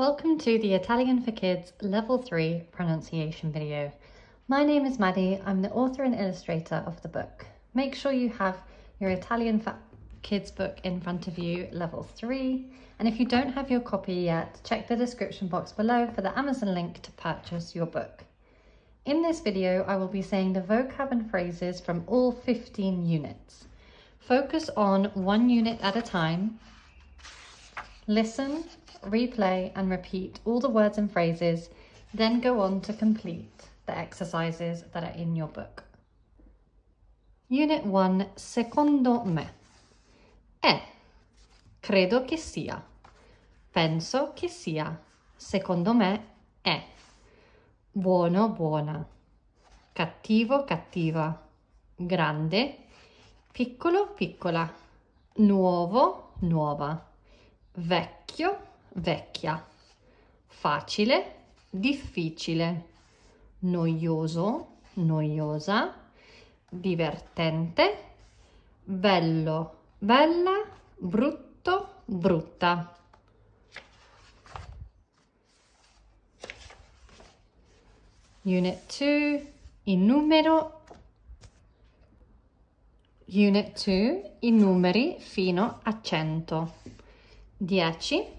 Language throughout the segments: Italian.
Welcome to the Italian for Kids Level 3 pronunciation video. My name is Maddie, I'm the author and illustrator of the book. Make sure you have your Italian for Kids book in front of you, Level 3, and if you don't have your copy yet, check the description box below for the Amazon link to purchase your book. In this video, I will be saying the vocab and phrases from all 15 units. Focus on one unit at a time, listen, replay and repeat all the words and phrases, then go on to complete the exercises that are in your book. Unit 1, secondo me. È. Credo che sia. Penso che sia. Secondo me è. Buono, buona. Cattivo, cattiva. Grande, piccolo, piccola. Nuovo, nuova. Vecchio, vecchia, facile, difficile, noioso, noiosa, divertente, bello, bella, brutto, brutta. Unit 2, il numero. Unit 2, i numeri fino a 100. 10,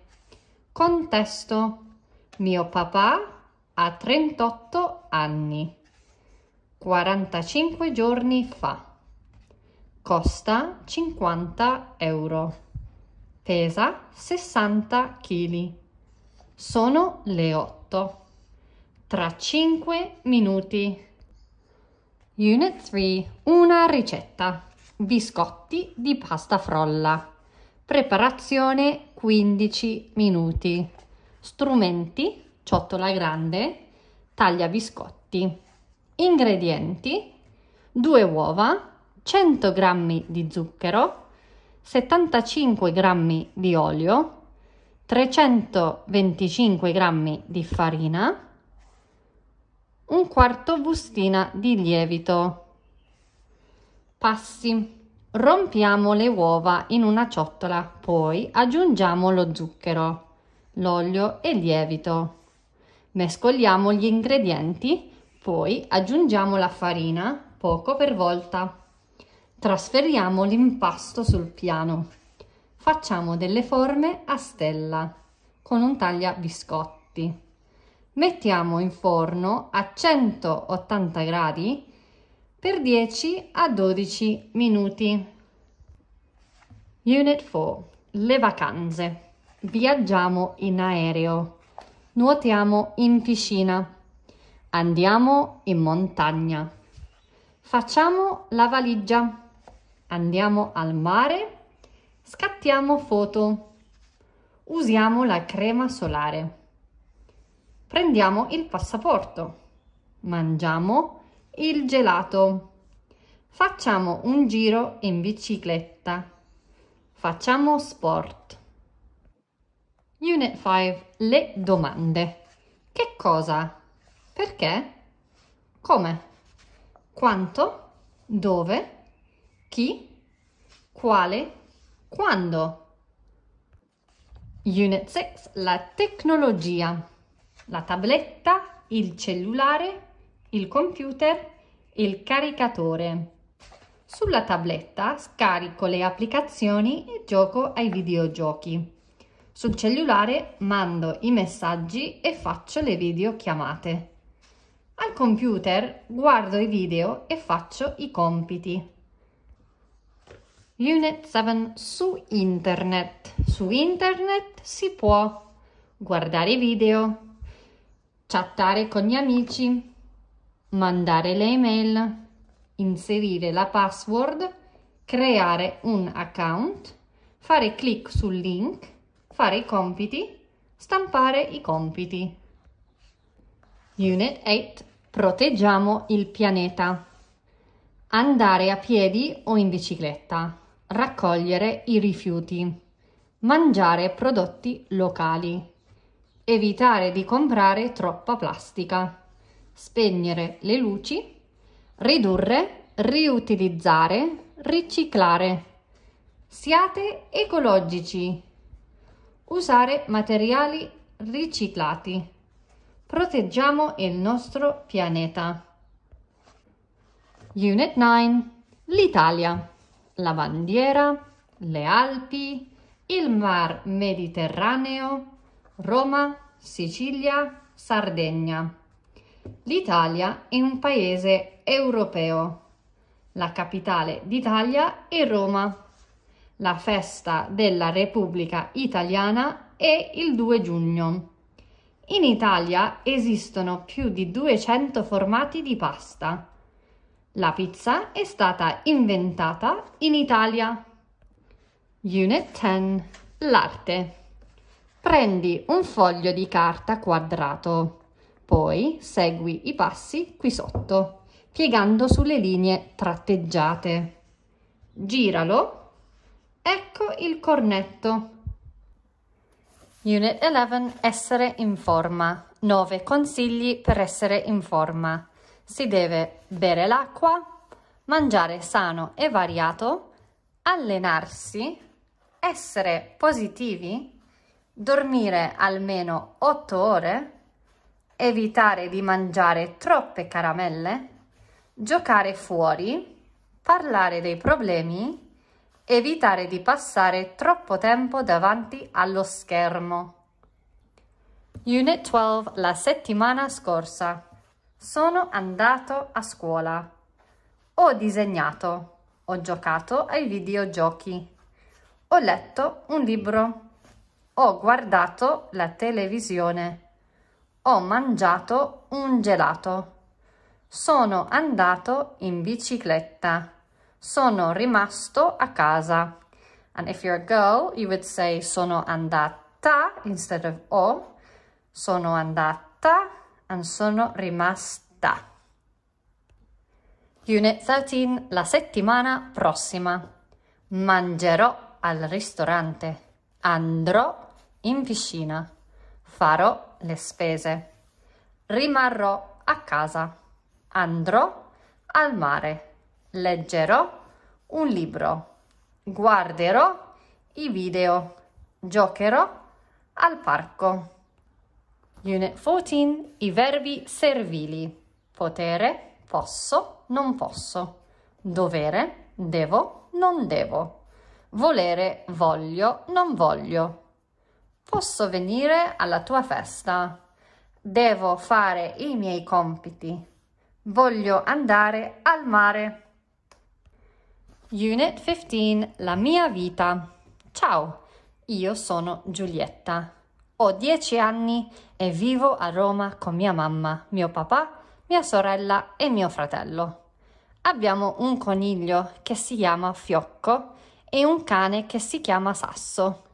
Contesto. Mio papà ha 38 anni, 45 giorni fa. Costa 50 euro. Pesa 60 kg. Sono le 8. Tra 5 minuti. Unit 3. Una ricetta. Biscotti di pasta frolla. Preparazione 15 minuti. Strumenti: ciotola grande, taglia biscotti. Ingredienti: 2 uova, 100 g di zucchero, 75 g di olio, 325 g di farina, un quarto bustina di lievito. Passi. Rompiamo le uova in una ciotola, poi aggiungiamo lo zucchero, l'olio e il lievito. Mescoliamo gli ingredienti, poi aggiungiamo la farina, poco per volta. Trasferiamo l'impasto sul piano. Facciamo delle forme a stella con un taglia biscotti. Mettiamo in forno a 180 gradi per 10 a 12 minuti. Unit 4. Le vacanze. Viaggiamo in aereo. Nuotiamo in piscina. Andiamo in montagna. Facciamo la valigia. Andiamo al mare. Scattiamo foto. Usiamo la crema solare. Prendiamo il passaporto. Mangiamo il gelato. Facciamo un giro in bicicletta. Facciamo sport. Unit 5. Le domande. Che cosa? Perché? Come? Quanto? Dove? Chi? Quale? Quando? Unit 6. La tecnologia. La tabletta, il cellulare, il computer e il caricatore. Sulla tabletta scarico le applicazioni e gioco ai videogiochi. Sul cellulare mando i messaggi e faccio le videochiamate. Al computer guardo i video e faccio i compiti. Unit 7 su internet. Su internet si può guardare i video, chattare con gli amici, mandare le email, inserire la password, creare un account, fare clic sul link, fare i compiti, stampare i compiti. Unit 8. Proteggiamo il pianeta. Andare a piedi o in bicicletta. Raccogliere i rifiuti. Mangiare prodotti locali. Evitare di comprare troppa plastica spegnere le luci, ridurre, riutilizzare, riciclare. Siate ecologici. Usare materiali riciclati. Proteggiamo il nostro pianeta. Unit 9. L'Italia. La bandiera, le Alpi, il Mar Mediterraneo, Roma, Sicilia, Sardegna. L'Italia è un paese europeo. La capitale d'Italia è Roma. La festa della Repubblica Italiana è il 2 giugno. In Italia esistono più di 200 formati di pasta. La pizza è stata inventata in Italia. Unit 10. L'arte. Prendi un foglio di carta quadrato poi segui i passi qui sotto, piegando sulle linee tratteggiate. Giralo. Ecco il cornetto. Unit 11. Essere in forma. 9 consigli per essere in forma. Si deve bere l'acqua, mangiare sano e variato, allenarsi, essere positivi, dormire almeno 8 ore, evitare di mangiare troppe caramelle, giocare fuori, parlare dei problemi, evitare di passare troppo tempo davanti allo schermo. Unit 12 la settimana scorsa. Sono andato a scuola. Ho disegnato. Ho giocato ai videogiochi. Ho letto un libro. Ho guardato la televisione. Ho mangiato un gelato. Sono andato in bicicletta. Sono rimasto a casa. And if you're a girl, you would say sono andata instead of o. Sono andata and sono rimasta. Unit 13, la settimana prossima. Mangerò al ristorante. Andrò in piscina. Farò le spese. Rimarrò a casa. Andrò al mare. Leggerò un libro. Guarderò i video. Giocherò al parco. Unit 14. I verbi servili. Potere, posso, non posso. Dovere, devo, non devo. Volere, voglio, non voglio posso venire alla tua festa. Devo fare i miei compiti. Voglio andare al mare. Unit 15 La mia vita. Ciao, io sono Giulietta. Ho dieci anni e vivo a Roma con mia mamma, mio papà, mia sorella e mio fratello. Abbiamo un coniglio che si chiama Fiocco e un cane che si chiama Sasso.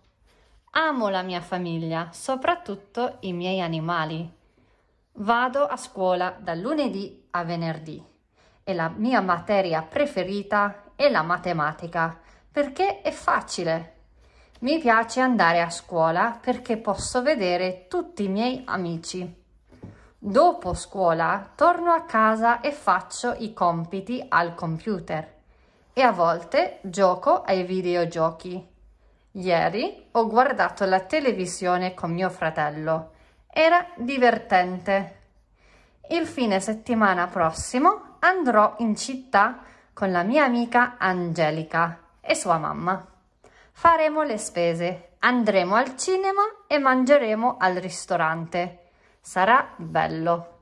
Amo la mia famiglia, soprattutto i miei animali. Vado a scuola da lunedì a venerdì e la mia materia preferita è la matematica perché è facile. Mi piace andare a scuola perché posso vedere tutti i miei amici. Dopo scuola torno a casa e faccio i compiti al computer e a volte gioco ai videogiochi. Ieri ho guardato la televisione con mio fratello. Era divertente. Il fine settimana prossimo andrò in città con la mia amica Angelica e sua mamma. Faremo le spese, andremo al cinema e mangeremo al ristorante. Sarà bello.